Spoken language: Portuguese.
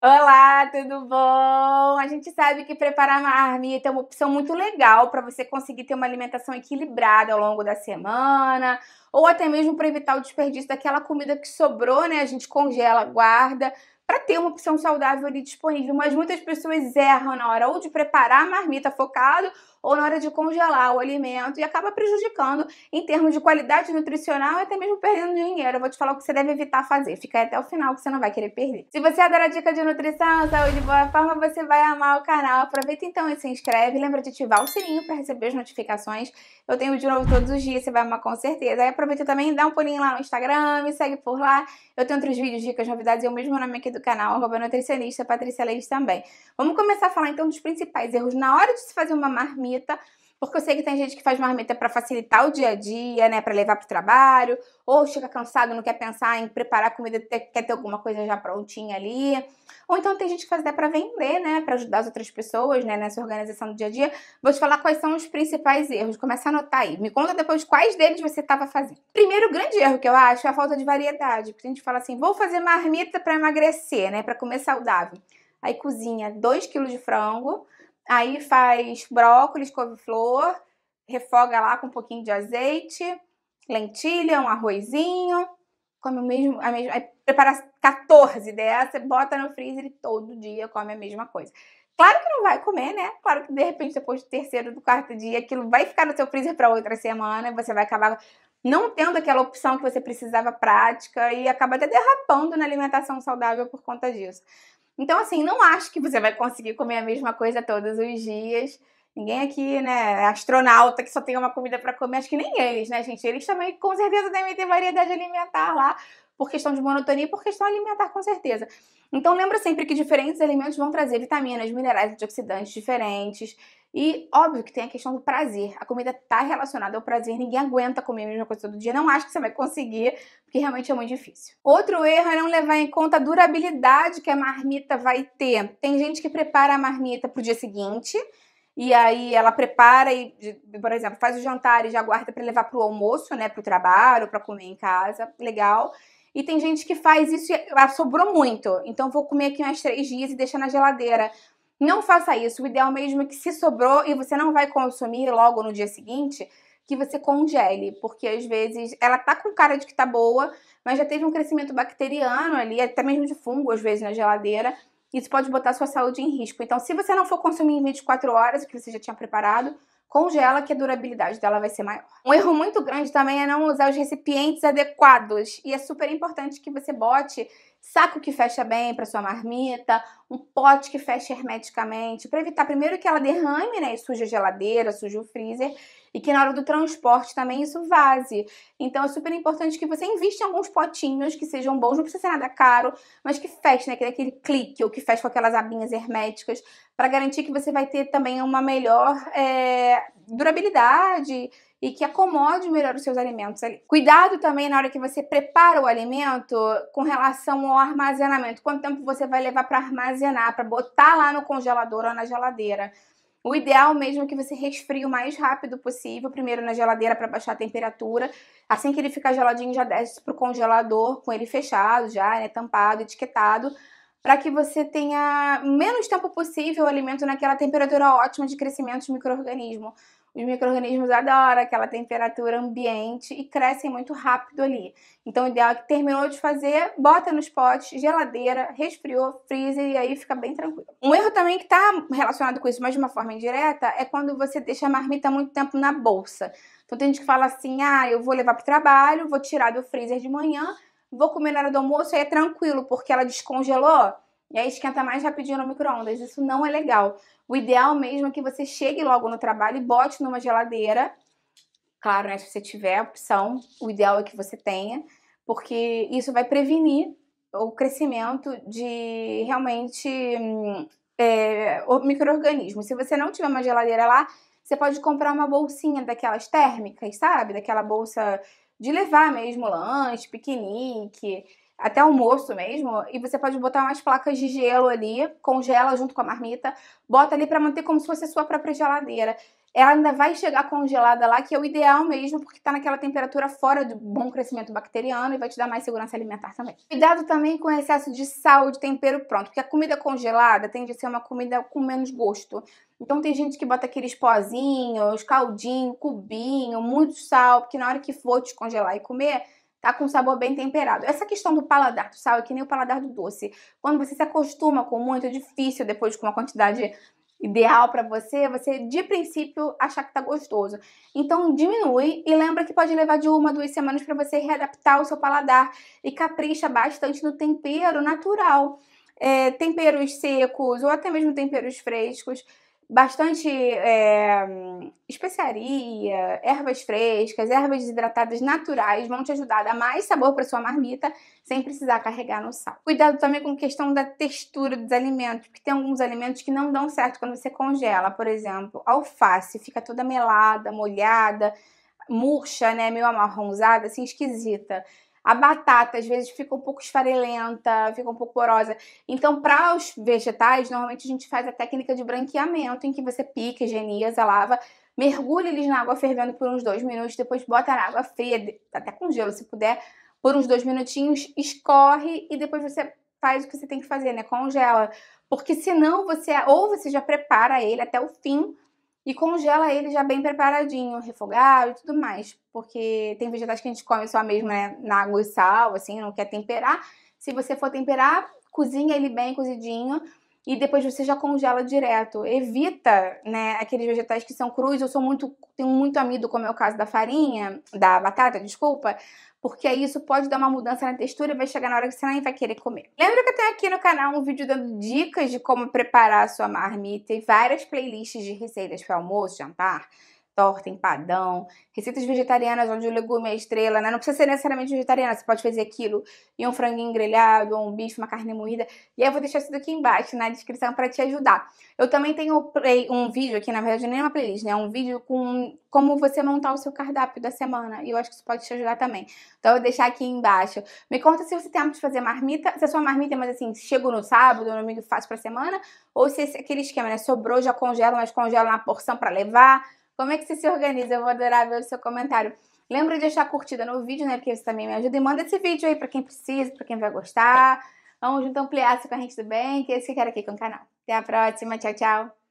Olá, tudo bom? A gente sabe que preparar uma marmita é uma opção muito legal para você conseguir ter uma alimentação equilibrada ao longo da semana, ou até mesmo para evitar o desperdício daquela comida que sobrou, né? A gente congela, guarda, para ter uma opção saudável ali disponível. Mas muitas pessoas erram na hora ou de preparar a marmita focado ou na hora de congelar o alimento e acaba prejudicando em termos de qualidade nutricional e até mesmo perdendo dinheiro. Eu vou te falar o que você deve evitar fazer. Fica aí até o final que você não vai querer perder. Se você adora a dica de nutrição, saúde e boa forma, você vai amar o canal. Aproveita então e se inscreve. Lembra de ativar o sininho para receber as notificações. Eu tenho de novo todos os dias, você vai amar com certeza. Aí aproveita também, dá um pulinho lá no Instagram, me segue por lá eu tenho outros vídeos, dicas, novidades e o mesmo nome aqui do canal, arroba nutricionista Patrícia Leite também. Vamos começar a falar então dos principais erros na hora de se fazer uma marmita porque eu sei que tem gente que faz marmita para facilitar o dia a dia, né, para levar para o trabalho, ou chega cansado, não quer pensar em preparar comida, quer ter alguma coisa já prontinha ali. Ou então tem gente que faz até para vender, né, para ajudar as outras pessoas, né, nessa organização do dia a dia. Vou te falar quais são os principais erros, começa a anotar aí. Me conta depois quais deles você estava fazendo. Primeiro grande erro que eu acho é a falta de variedade, porque a gente fala assim: "Vou fazer marmita para emagrecer, né, para comer saudável". Aí cozinha 2 kg de frango, Aí faz brócolis, couve-flor, refoga lá com um pouquinho de azeite, lentilha, um arrozinho. Come o mesmo, a mesma, prepara 14 dessa, bota no freezer e todo dia come a mesma coisa. Claro que não vai comer, né? Claro que de repente, depois do terceiro, do quarto dia, aquilo vai ficar no seu freezer para outra semana, você vai acabar não tendo aquela opção que você precisava prática e acaba até derrapando na alimentação saudável por conta disso. Então, assim, não acho que você vai conseguir comer a mesma coisa todos os dias. Ninguém aqui, né, é astronauta que só tem uma comida para comer, acho que nem eles, né, gente? Eles também com certeza devem ter variedade alimentar lá, por questão de monotonia e por questão alimentar, com certeza. Então lembra sempre que diferentes alimentos vão trazer vitaminas, minerais, antioxidantes diferentes, e óbvio que tem a questão do prazer. A comida está relacionada ao prazer, ninguém aguenta comer a mesma coisa todo dia. Não acho que você vai conseguir, porque realmente é muito difícil. Outro erro é não levar em conta a durabilidade que a marmita vai ter. Tem gente que prepara a marmita pro dia seguinte, e aí ela prepara e, por exemplo, faz o jantar e já guarda para levar pro almoço, né, pro trabalho, para comer em casa. Legal. E tem gente que faz isso e ah, sobrou muito, então vou comer aqui mais três dias e deixar na geladeira. Não faça isso. O ideal mesmo é que se sobrou e você não vai consumir logo no dia seguinte, que você congele, porque às vezes ela tá com cara de que tá boa, mas já teve um crescimento bacteriano ali, até mesmo de fungo às vezes na geladeira. Isso pode botar sua saúde em risco. Então, se você não for consumir em 24 horas o que você já tinha preparado, congela que a durabilidade dela vai ser maior. Um erro muito grande também é não usar os recipientes adequados. E é super importante que você bote saco que fecha bem para sua marmita, um pote que fecha hermeticamente, para evitar primeiro que ela derrame, né, e suja a geladeira, suja o freezer, e que na hora do transporte também isso vaze. Então é super importante que você invista em alguns potinhos que sejam bons, não precisa ser nada caro, mas que feche, né, que dê aquele clique, ou que feche com aquelas abinhas herméticas, para garantir que você vai ter também uma melhor é, durabilidade e que acomode melhor os seus alimentos ali. Cuidado também na hora que você prepara o alimento com relação ao armazenamento. Quanto tempo você vai levar para armazenar, para botar lá no congelador ou na geladeira? O ideal mesmo é que você resfrie o mais rápido possível, primeiro na geladeira para baixar a temperatura. Assim que ele ficar geladinho, já desce para o congelador com ele fechado, já né, tampado, etiquetado, para que você tenha menos tempo possível o alimento naquela temperatura ótima de crescimento de microorganismo. Os micro-organismos adoram aquela temperatura ambiente e crescem muito rápido ali. Então, o ideal é que terminou de fazer, bota nos potes, geladeira, resfriou, freezer e aí fica bem tranquilo. Um erro também que está relacionado com isso, mas de uma forma indireta, é quando você deixa a marmita muito tempo na bolsa. Então, tem gente que fala assim: ah, eu vou levar para o trabalho, vou tirar do freezer de manhã, vou comer na hora do almoço, aí é tranquilo, porque ela descongelou e aí esquenta mais rapidinho no micro-ondas. Isso não é legal. O ideal mesmo é que você chegue logo no trabalho e bote numa geladeira. Claro, né? Se você tiver a opção, o ideal é que você tenha, porque isso vai prevenir o crescimento de realmente hum, é, micro-organismos. Se você não tiver uma geladeira lá, você pode comprar uma bolsinha daquelas térmicas, sabe? Daquela bolsa de levar mesmo lanche, piquenique até almoço mesmo, e você pode botar umas placas de gelo ali, congela junto com a marmita, bota ali para manter como se fosse a sua própria geladeira. Ela ainda vai chegar congelada lá, que é o ideal mesmo, porque está naquela temperatura fora do bom crescimento bacteriano e vai te dar mais segurança alimentar também. Cuidado também com o excesso de sal, de tempero pronto, porque a comida congelada tende a ser uma comida com menos gosto. Então tem gente que bota aqueles pozinhos, caldinho, cubinho, muito sal, porque na hora que for descongelar e comer, tá com sabor bem temperado. Essa questão do paladar do sal é que nem o paladar do doce. Quando você se acostuma com muito, é difícil depois com uma quantidade ideal para você, você de princípio achar que tá gostoso. Então diminui e lembra que pode levar de uma a duas semanas para você readaptar o seu paladar e capricha bastante no tempero natural. É, temperos secos ou até mesmo temperos frescos bastante é, especiaria, ervas frescas, ervas desidratadas naturais vão te ajudar a dar mais sabor para sua marmita sem precisar carregar no sal. Cuidado também com a questão da textura dos alimentos, porque tem alguns alimentos que não dão certo quando você congela. Por exemplo, alface fica toda melada, molhada, murcha, né, meio amarronzada, assim esquisita. A batata às vezes fica um pouco esfarelenta, fica um pouco porosa. Então, para os vegetais, normalmente a gente faz a técnica de branqueamento, em que você pica, higieniza, lava, mergulha eles na água fervendo por uns dois minutos, depois bota na água fria, até com gelo se puder, por uns dois minutinhos, escorre e depois você faz o que você tem que fazer, né? Congela. Porque senão você, ou você já prepara ele até o fim, e congela ele já bem preparadinho, refogado e tudo mais. Porque tem vegetais que a gente come só mesmo né, na água e sal, assim, não quer temperar. Se você for temperar, cozinha ele bem cozidinho e depois você já congela direto. Evita, né, aqueles vegetais que são crus. Eu sou muito tenho muito amido, como é o caso da farinha, da batata, desculpa, porque aí isso pode dar uma mudança na textura e vai chegar na hora que você nem vai querer comer. Lembra que eu tenho aqui no canal um vídeo dando dicas de como preparar a sua marmita e várias playlists de receitas para almoço, jantar torta, empadão, receitas vegetarianas onde o legume é estrela, né? Não precisa ser necessariamente vegetariana, você pode fazer aquilo e um franguinho grelhado, ou um bife, uma carne moída. E aí eu vou deixar isso aqui embaixo na descrição para te ajudar. Eu também tenho um vídeo aqui, na verdade nem uma playlist, né? Um vídeo com como você montar o seu cardápio da semana. E eu acho que isso pode te ajudar também. Então eu vou deixar aqui embaixo. Me conta se você tem hábito de fazer marmita, se a é sua marmita é mais assim, chego no sábado, no domingo faço pra semana, ou se é aquele esquema, né? Sobrou, já congela, mas congela na porção para levar como é que você se organiza? Eu vou adorar ver o seu comentário. Lembra de deixar curtida no vídeo, né? Porque isso também me ajuda. E manda esse vídeo aí pra quem precisa, pra quem vai gostar. Vamos juntar um junto com a gente do bem, que é isso que eu quero aqui com o canal. Até a próxima. Tchau, tchau.